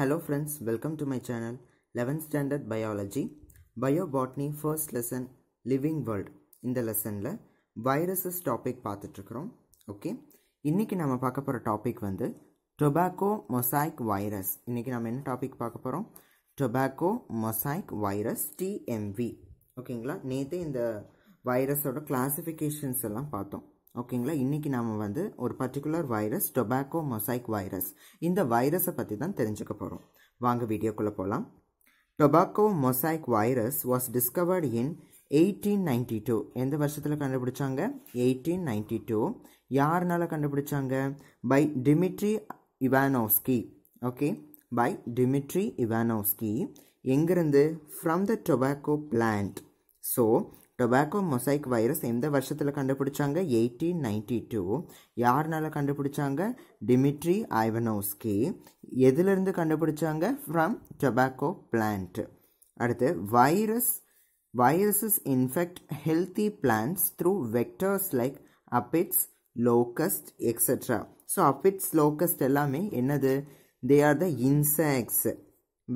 Hello friends, welcome to my channel 11th Standard Biology Biobotany First Lesson Living World இந்த லெசனில் viruses topic பார்த்துட்ருக்குறோம் okay இன்றைக்கி நம்ம பார்க்க போகிற வந்து Tobacco Mosaic Virus இன்னிக்கு நாம் என்ன topic பார்க்க Tobacco Mosaic Virus TMV TMV ஓகேங்களா நேற்று இந்த வைரஸோட கிளாசிஃபிகேஷன்ஸ் எல்லாம் பார்த்தோம் ஓகேங்களா இன்றைக்கி நாம் வந்து ஒரு particular virus tobacco mosaic virus இந்த வைரஸை பற்றி தான் தெரிஞ்சுக்க போகிறோம் வாங்க வீடியோக்குள்ளே போகலாம் tobacco mosaic virus was discovered in eighteen ninety two எந்த வருஷத்தில் கண்டுபிடிச்சாங்க எயிட்டீன் நைன்டி டூ யாருனால கண்டுபிடிச்சாங்க by Dmitri Ivanovsky okay by Dmitri Ivanovsky எங்கேருந்து from the tobacco plant so tobacco mosaic virus எந்த வருஷத்தில் கண்டுபிடிச்சாங்க எயிட்டீன் நைன்டி டூ யாருனால கண்டுபிடிச்சாங்க டிமிட்ரி ஐவனோஸ்கி எதிலிருந்து கண்டுபிடிச்சாங்க ஃப்ரம் டொபாக்கோ பிளான்ட் அடுத்து virus viruses infect healthy plants through vectors like aphids locust etcetera so aphids locust எல்லாமே என்னது தே ஆர் த இன்செக்ட்ஸ்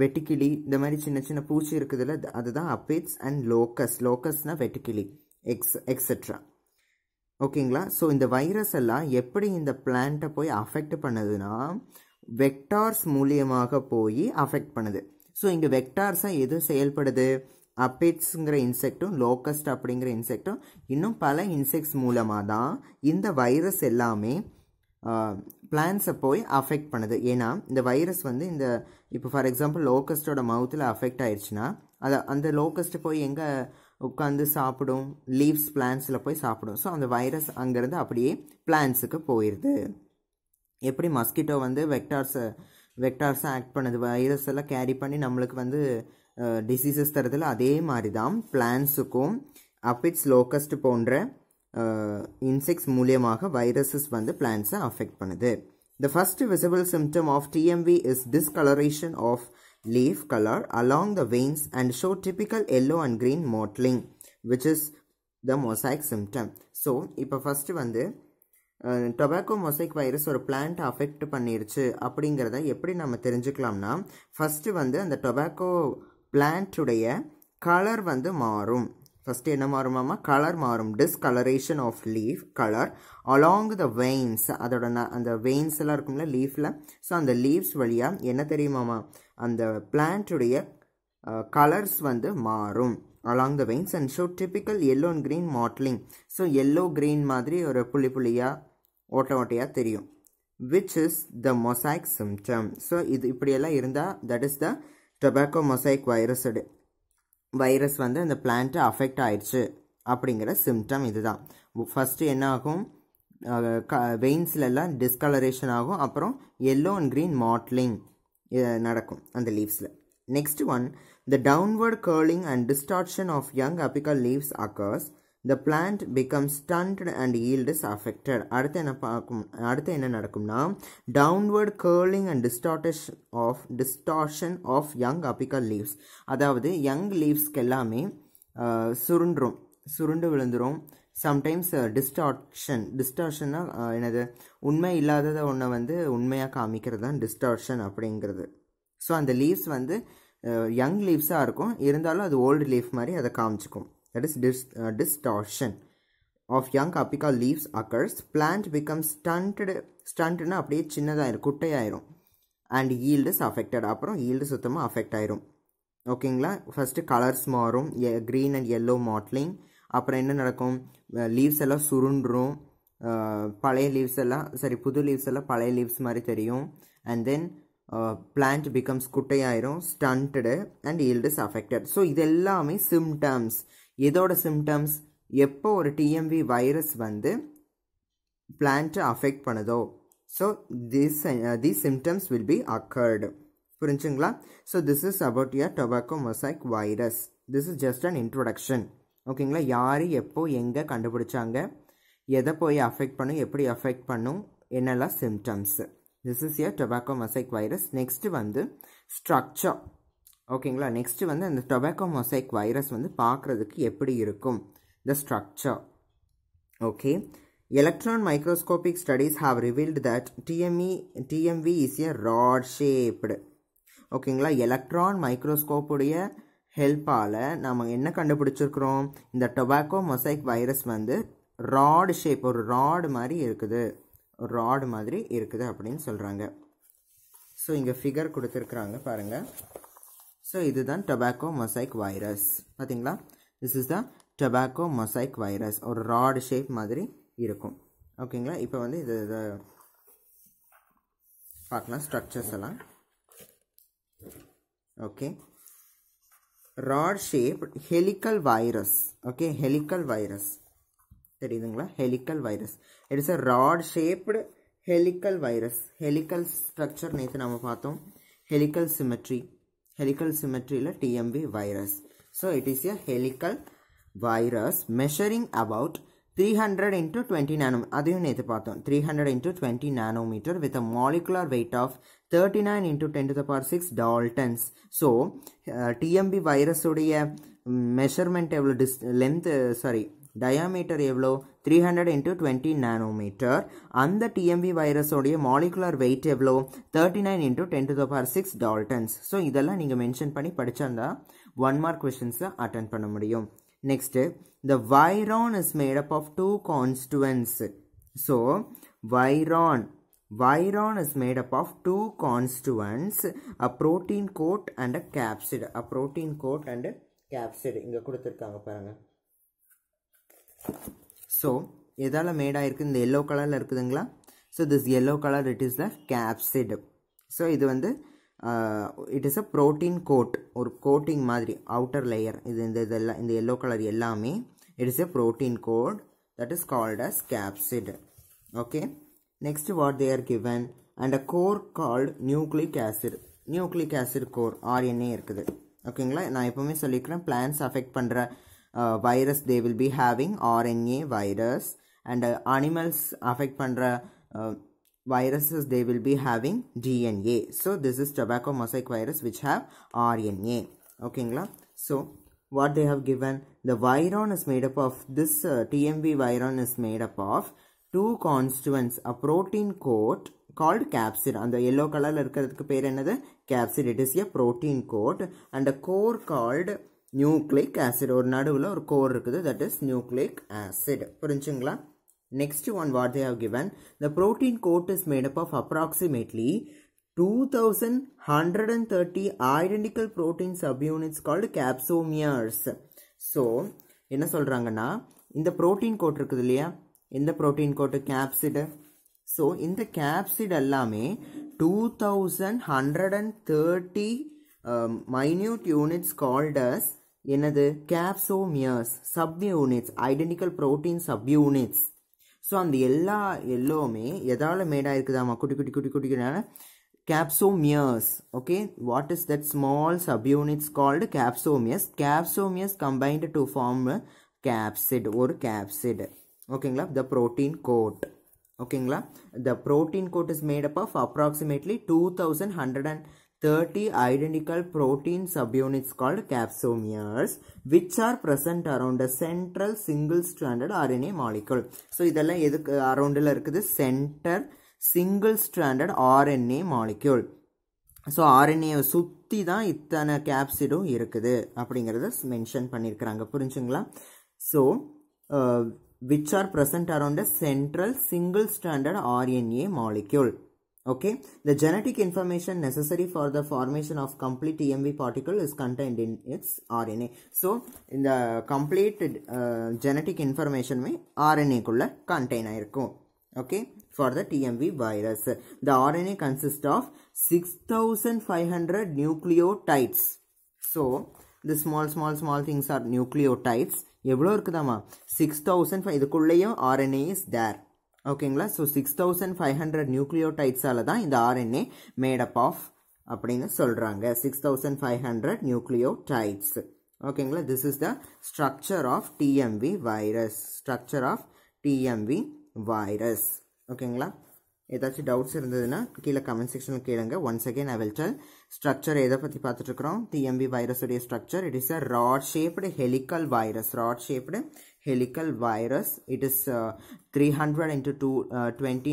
வெட்டிக்கிளி இந்த மாதிரி சின்ன சின்ன பூச்சி இருக்குதுல்ல அதுதான் அப்பேட்ஸ் அண்ட் லோக்கஸ் லோக்கஸ்னால் வெட்டிக்கிளி எக்ஸ் எக்ஸெட்ரா ஓகேங்களா ஸோ இந்த வைரஸ் எல்லாம் எப்படி இந்த பிளான்ட்டை போய் அஃபெக்ட் பண்ணுதுன்னா வெக்டார்ஸ் மூலியமாக போய் அஃபெக்ட் பண்ணுது ஸோ இங்கே வெக்டார்ஸாக எது செயல்படுது அப்பேட்ஸுங்கிற இன்செக்டும் லோக்கஸ்ட் அப்படிங்கிற இன்செக்டும் இன்னும் பல இன்செக்ட்ஸ் மூலமாக தான் இந்த வைரஸ் எல்லாமே பிளான்ஸை போய் அஃபெக்ட் பண்ணுது ஏன்னா இந்த வைரஸ் வந்து இந்த இப்போ ஃபார் எக்ஸாம்பிள் லோக்கஸ்டோட மவுத்தில் அஃபெக்ட் ஆயிடுச்சுன்னா அதை அந்த லோக்கஸ்ட்டு போய் எங்கே உட்காந்து சாப்பிடும் லீவ்ஸ் பிளான்ஸில் போய் சாப்பிடும் ஸோ அந்த வைரஸ் அங்கேருந்து அப்படியே பிளான்ஸுக்கு போயிடுது எப்படி மஸ்கிட்டோ வந்து வெக்டார்ஸை வெக்டார்ஸை ஆக்ட் பண்ணுது வைரஸ் எல்லாம் கேரி பண்ணி நம்மளுக்கு வந்து டிசீசஸ் தரதில் அதே மாதிரி தான் பிளான்ஸுக்கும் அப்பிட்ஸ் லோக்கஸ்ட் போன்ற இன்செக்ட்ஸ் மூலியமாக வைரஸஸ் வந்து பிளான்ஸை அஃபெக்ட் பண்ணுது the first visible symptom of TMV is discolouration of leaf colour along the veins and show typical yellow and green mottling which is the mosaic symptom so இப்போ first வந்து tobacco mosaic virus ஒரு plant affect பண்ணிருச்சு அப்படிங்கிறத எப்படி நம்ம தெரிஞ்சுக்கலாம்னா first வந்து அந்த tobacco பிளான்ட்டுடைய colour வந்து மாறும் ஃபஸ்ட்டு என்ன மாறுமாமா கலர் மாறும் discolouration of leaf colour along the veins அதோட ந அந்த வெயின்ஸ் எல்லாம் இருக்கும்ல லீஃபில் ஸோ அந்த லீவ்ஸ் வழியாக என்ன தெரியுமாமா அந்த பிளான்ட்டுடைய கலர்ஸ் வந்து மாறும் along the veins and show typical yellow and green mottling so yellow green மாதிரி ஒரு புள்ளி புள்ளியாக ஓட்ட ஓட்டையாக தெரியும் which is the mosaic symptom so இது இப்படியெல்லாம் இருந்தால் that is the tobacco mosaic வைரஸோட வைரஸ் வந்து அந்த பிளான்ட்டை அஃபெக்ட் ஆயிடுச்சு அப்படிங்கிற சிம்டம் இதுதான் ஃபஸ்ட்டு என்னாகும் க வெயின்ஸ்லெல்லாம் டிஸ்கலரேஷன் ஆகும் அப்புறம் எல்லோ அண்ட் க்ரீன் மாட்லிங் நடக்கும் அந்த லீவ்ஸில் next one the downward curling and distortion of young apical leaves occurs the plant become stunted and yield is affected அடுத்து என்ன பார்க்கும் அடுத்து என்ன நடக்கும்னா downward curling and distortion of distortion of young apical leaves அதாவது யங் லீவ்ஸ்க்கு எல்லாமே சுருண்டும் சுருண்டு விழுந்துடும் சம்டைம்ஸ் டிஸ்டார்ஷன் டிஸ்டார்ஷன்னா என்னது உண்மை இல்லாததை ஒன்றை வந்து உண்மையாக காமிக்கிறது தான் டிஸ்டார்ஷன் அப்படிங்கிறது ஸோ அந்த லீவ்ஸ் வந்து யங் லீவ்ஸாக இருக்கும் இருந்தாலும் அது ஓல்டு லீஃப் மாதிரி அதை காமிச்சிக்கும் that is dis uh, distortion of young apical leaves occurs plant becomes stunted stuntedனா அப்படியே சின்னதாக இருக்கும் குட்டையாயிரும் அண்ட் ஈல்டுஸ் அஃபெக்டட் அப்புறம் ஈல்டு சுத்தமாக அஃபெக்ட் ஆயிரும் ஓகேங்களா ஃபஸ்ட்டு கலர்ஸ் மாறும் க்ரீன் அண்ட் எல்லோ மாட்லிங் அப்புறம் என்ன நடக்கும் லீவ்ஸ் எல்லாம் சுருண்டும் பழைய லீவ்ஸ் எல்லாம் சரி புது லீவ்ஸ் எல்லாம் பழைய லீவ்ஸ் மாதிரி தெரியும் அண்ட் தென் பிளான்ட் பிகம்ஸ் குட்டையாயிரும் stunted and yield is affected so இது எல்லாமே சிம்டம்ஸ் இதோட சிம்டம்ஸ் எப்போ ஒரு டிஎம்வி வைரஸ் வந்து பிளான்ட்டை அஃபெக்ட் பண்ணுதோ so this the symptoms will be occurred புரிஞ்சுங்களா so this is about your tobacco mosaic virus this is just an introduction ஓகேங்களா யார் எப்போ எங்கே கண்டுபிடிச்சாங்க எதை போய் அஃபெக்ட் பண்ணும் எப்படி அஃபெக்ட் பண்ணும் என்னெல்லாம் symptoms this is your tobacco mosaic virus next வந்து ஸ்ட்ரக்சர் ஓகேங்களா நெக்ஸ்ட்டு வந்து அந்த டொபாக்கோ மொசைக் வைரஸ் வந்து பார்க்குறதுக்கு எப்படி இருக்கும் the structure okay electron microscopic studies have revealed that TME TMV is a rod shaped ஓகேங்களா எலக்ட்ரான் மைக்ரோஸ்கோப்புடைய ஹெல்ப்பால் நாம் என்ன கண்டுபிடிச்சிருக்கிறோம் இந்த டொபாக்கோ மொசைக் வைரஸ் வந்து ராடு ஷேப் ஒரு ராடு மாதிரி இருக்குது ராடு மாதிரி இருக்குது அப்படின்னு சொல்கிறாங்க ஸோ இங்கே ஃபிகர் கொடுத்துருக்குறாங்க பாருங்கள் ஸோ இதுதான் டொபாக்கோ மொசைக் வைரஸ் பார்த்தீங்களா this is the tobacco mosaic virus ஒரு ராட் ஷேப் மாதிரி இருக்கும் ஓகேங்களா இப்போ வந்து இது இதை பார்க்கலாம் ஸ்ட்ரக்சர்ஸ் எல்லாம் okay rod shape helical virus okay helical virus தெரியுதுங்களா helical virus it is a rod shaped helical virus helical structure நேற்று நம்ம பார்த்தோம் helical symmetry helical symmetry illa TMV virus. So it is a helical virus measuring about 300 into 20 nanometer அதையும் 300 into 20 nanometer with a molecular weight of 39 into 10 to the power 6 daltons. So uh, TMB virus உடைய measurement எவ்வளோ length sorry diameter diameter three hundred into twenty nanometre அந்த TMP வைரஸோடைய molecular weight எவ்வளோ thirty nine into ten to power six daltons so இதெல்லாம் நீங்கள் mention பண்ணி படிச்சிருந்தா one mark கொஷின்ஸை attend பண்ண முடியும் next the virion is made up of two constituents so virion Viron is made of two two a a coat and and a capsid. A protein coat and a capsid. இங்க கொடுத்திருக்காங்க பாருங்க So, எதால் மேடாக இருக்குது இந்த yellow கலரில் இருக்குதுங்களா So, this yellow color, it is the capsid. So, இது வந்து it is a protein coat, ஒரு coating மாதிரி outer layer, இது இந்த yellow color எல்லாமே it is a protein coat, that is called as capsid okay next what they are given and a core called nucleic acid nucleic acid core RNA இருக்குது Okay, இங்களா, நான் இப்போமே சொல்லிக்கிறேன் plants affect பண்ணுற uh, virus they will be having RNA virus and uh, animals affect pandra uh, viruses they will be having DNA. So this is tobacco mosaic virus which have RNA. Okay, ingla? so what they have given the viron is made up of this uh, TMV viron is made up of two constituents a protein coat called capsid and the yellow color இருக்கிறதுக்கு capsid it is a protein coat and a core called nucleic acid ஒரு நடுவில் ஒரு core இருக்குது that is nucleic acid புரிஞ்சுங்களா next one what they've given the protein coat is made up of approximately two thousand hundred and thirty identical protein units called capsomeres so என்ன சொல்கிறாங்கன்னா இந்த protein coat இருக்குது இல்லையா எந்த ப்ரோட்டீன் கோட்டு கேப்சிடு ஸோ இந்த capsid எல்லாமே two thousand hundred and thirty minute units called as எனது capsomeres subunits identical protein subunits so அந்த எல்லா எல்லோமே எதால் மேடாக இருக்குதாம்மா குட்டி குட்டி குட்டி குட்டிக்கான capsomeres okay what is that small subunits called capsomeres capsomeres combined to form capsid ஒரு கேப்சிட் ஓகேங்களா த ப்ரோட்டீன் கோட் ஓகேங்களா the protein coat is made up of approximately two thousand hundred and 30 identical protein subunits called capsomeres which are present around a central single stranded RNA molecule. So இதெல்லாம் எதுக்கு அரவுண்டில் இருக்குது center single stranded RNA molecule. So ஆர்என்ஏவை சுற்றி தான் இத்தனை கேப்சிடும் இருக்குது அப்படிங்கிறத mention பண்ணியிருக்கிறாங்க புரிஞ்சுங்களா So, which are present around a central single-stranded RNA molecule. Okay, the genetic information necessary for the formation of complete EMV particle is contained in its RNA. So, in the complete uh, genetic information may RNA kulla contain आयरको. Okay, for the TMV virus, the RNA consists of 6,500 nucleotides. So, the small small small things are nucleotides. எவ்வளோ இருக்குதாமா six thousand five இதுக்குள்ளேயும் RNA is there ஓகேங்களா so six thousand five hundred நியூக்ளியோடைட்ஸால் தான் இந்த RNA made up of அப்படின்னு சொல்கிறாங்க six thousand five hundred nucleotides ஓகேங்களா this is the structure of TMV virus structure of TMV virus ஓகேங்களா ஏதாச்சும் டவுட்ஸ் இருந்ததுன்னா கீழே கமெண்ட் செக்ஷனில் கேளுங்க once again I will tell structure எதை பற்றி பார்த்துட்ருக்குறோம் டிஎம்பி வைரஸுடைய structure it is a rod shaped helical virus rod shaped helical virus it is three hundred into two twenty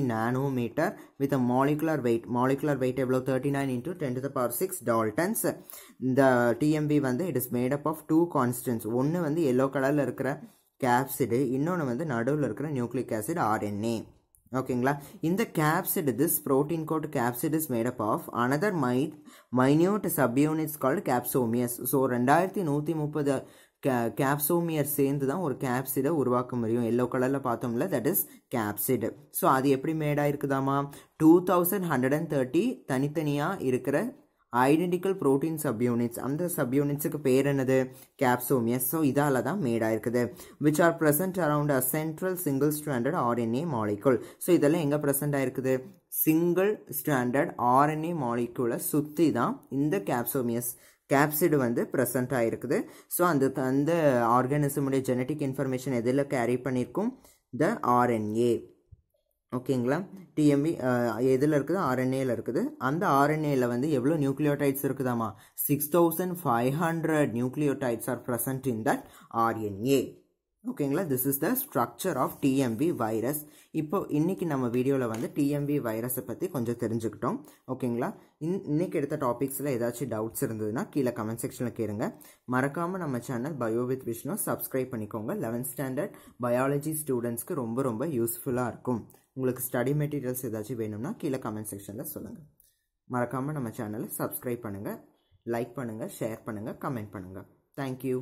metre with a molecular weight molecular weight எவ்வளோ thirty nine into ten to the power six daltons இந்த TMP வந்து it is made up of two constituents ஒன்று வந்து yellow கலரில் இருக்கிற கேப்சிடு இன்னொன்று வந்து நடுவில் இருக்கிற நியூக்ளிக் ஆசிட் ஆர்என்ஏ ஓகேங்களா இந்த this this coat capsid is is of another my minute subunits called capsomeres so ரெண்டாயிரத்தி நூற்றி முப்பது கே கேப்சோமியர் சேர்ந்து தான் ஒரு கேப்சிடை உருவாக்க முடியும் எல்லோ கலரில் பார்த்தோம்ல தட் இஸ் கேப்சிடு ஸோ அது எப்படி மேடாக இருக்குதாமா two thousand hundred and thirty தனித்தனியாக இருக்கிற ஐடென்டிக்கல் ப்ரோட்டீன் சப்யூனிட்ஸ் அந்த சப்யூனிட்ஸுக்கு பேர் என்னது கேப்சோமியஸ் ஸோ இதால் தான் மேடாயிருக்குது which are present around a central single stranded RNA molecule so இதெல்லாம் எங்கே ப்ரெசென்ட் ஆயிருக்குது சிங்கிள் ஸ்டாண்டர்ட் ஆர்என்ஏ மாலிகூலை சுற்றி தான் இந்த கேப்சோமியஸ் கேப்சிடு வந்து ப்ரெசண்ட் ஆகிருக்குது ஸோ அந்த அந்த ஆர்கானிசமுடைய ஜெனட்டிக் இன்ஃபர்மேஷன் எதில் கேரி பண்ணியிருக்கும் த ஆர்என்ஏ ஓகேங்களா டிஎம்பி எதில் இருக்குது ஆர்என்ஏல இருக்குது அந்த ஆர்என்ஏல வந்து எவ்வளோ நியூக்ளியோடைட்ஸ் இருக்குதாமா six thousand five hundred nucleotides are present in that RNA ஓகேங்களா this is the structure of TMP virus இப்போ இன்னைக்கு நம்ம வீடியோவில் வந்து டிஎம்பி வைரஸை பற்றி கொஞ்சம் தெரிஞ்சுக்கிட்டோம் ஓகேங்களா இன் இன்னைக்கு எடுத்த டாபிக்ஸில் ஏதாச்சும் டவுட்ஸ் இருந்ததுன்னா கீழே கமெண்ட் செக்ஷனில் கேளுங்க மறக்காமல் நம்ம channel bio with Vishnu subscribe பண்ணிக்கோங்க லெவன்த் ஸ்டாண்டர்ட் பயாலஜி ஸ்டூடெண்ட்ஸ்க்கு ரொம்ப ரொம்ப யூஸ்ஃபுல்லாக இருக்கும் உங்களுக்கு ஸ்டடி மெட்டீரியல்ஸ் ஏதாச்சும் வேணும்னா கீழே கமெண்ட் செக்ஷனில் சொல்லுங்கள் மறக்காமல் நம்ம சேனலை சப்ஸ்கிரைப் பண்ணுங்கள் லைக் பண்ணுங்கள் ஷேர் பண்ணுங்கள் கமெண்ட் பண்ணுங்கள் தேங்க்யூ